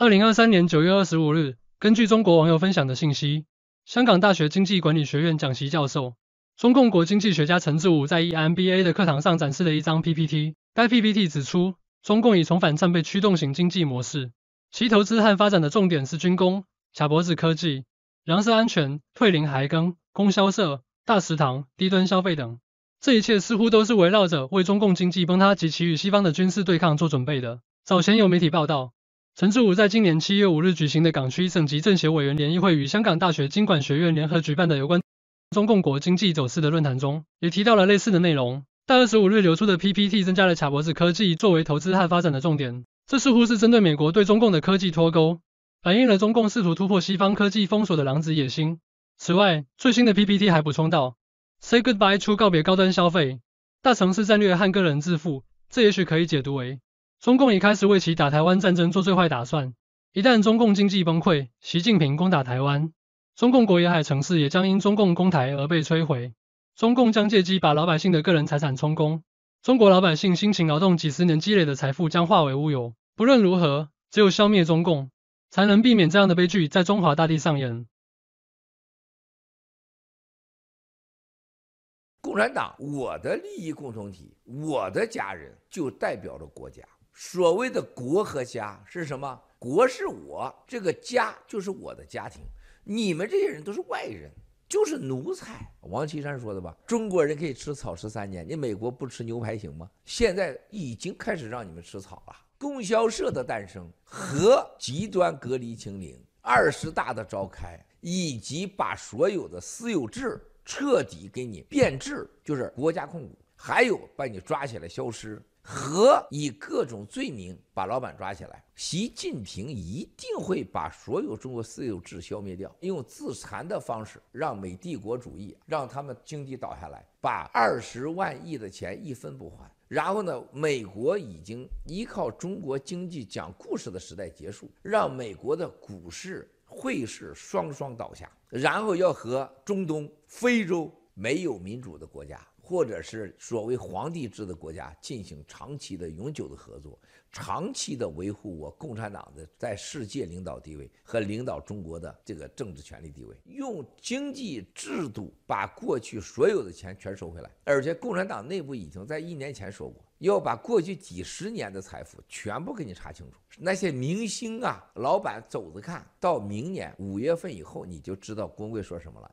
二零二三年九月二十五日，根据中国网友分享的信息，香港大学经济管理学院讲席教授、中共国经济学家陈志武在 EMBA 的课堂上展示了一张 PPT。该 PPT 指出，中共已重返战备驱动型经济模式，其投资和发展的重点是军工、卡脖子科技、粮食安全、退林还耕、供销社、大食堂、低端消费等。这一切似乎都是围绕着为中共经济崩塌及其与西方的军事对抗做准备的。早前有媒体报道。陈志武在今年七月五日举行的港区省级政协委员联谊会与香港大学经管学院联合举办的有关中共国经济走势的论坛中，也提到了类似的内容。在二十五日流出的 PPT 增加了卡脖子科技作为投资和发展的重点，这似乎是针对美国对中共的科技脱钩，反映了中共试图突破西方科技封锁的狼子野心。此外，最新的 PPT 还补充到，say goodbye，to 告别高端消费、大城市战略和个人致富，这也许可以解读为。中共已开始为其打台湾战争做最坏打算。一旦中共经济崩溃，习近平攻打台湾，中共国沿海城市也将因中共攻台而被摧毁。中共将借机把老百姓的个人财产充公，中国老百姓辛勤劳动几十年积累的财富将化为乌有。不论如何，只有消灭中共，才能避免这样的悲剧在中华大地上演。共产党，我的利益共同体，我的家人就代表着国家。所谓的国和家是什么？国是我这个家，就是我的家庭。你们这些人都是外人，就是奴才。王岐山说的吧？中国人可以吃草十三年，你美国不吃牛排行吗？现在已经开始让你们吃草了。供销社的诞生和极端隔离清零，二十大的召开，以及把所有的私有制彻底给你变质，就是国家控股。还有把你抓起来消失，和以各种罪名把老板抓起来。习近平一定会把所有中国私有制消灭掉，用自残的方式让美帝国主义让他们经济倒下来，把二十万亿的钱一分不还。然后呢，美国已经依靠中国经济讲故事的时代结束，让美国的股市、汇市双双倒下。然后要和中东、非洲没有民主的国家。或者是所谓皇帝制的国家进行长期的永久的合作，长期的维护我共产党的在世界领导地位和领导中国的这个政治权利地位，用经济制度把过去所有的钱全收回来，而且共产党内部已经在一年前说过要把过去几十年的财富全部给你查清楚。那些明星啊、老板走着看到明年五月份以后，你就知道工会说什么了。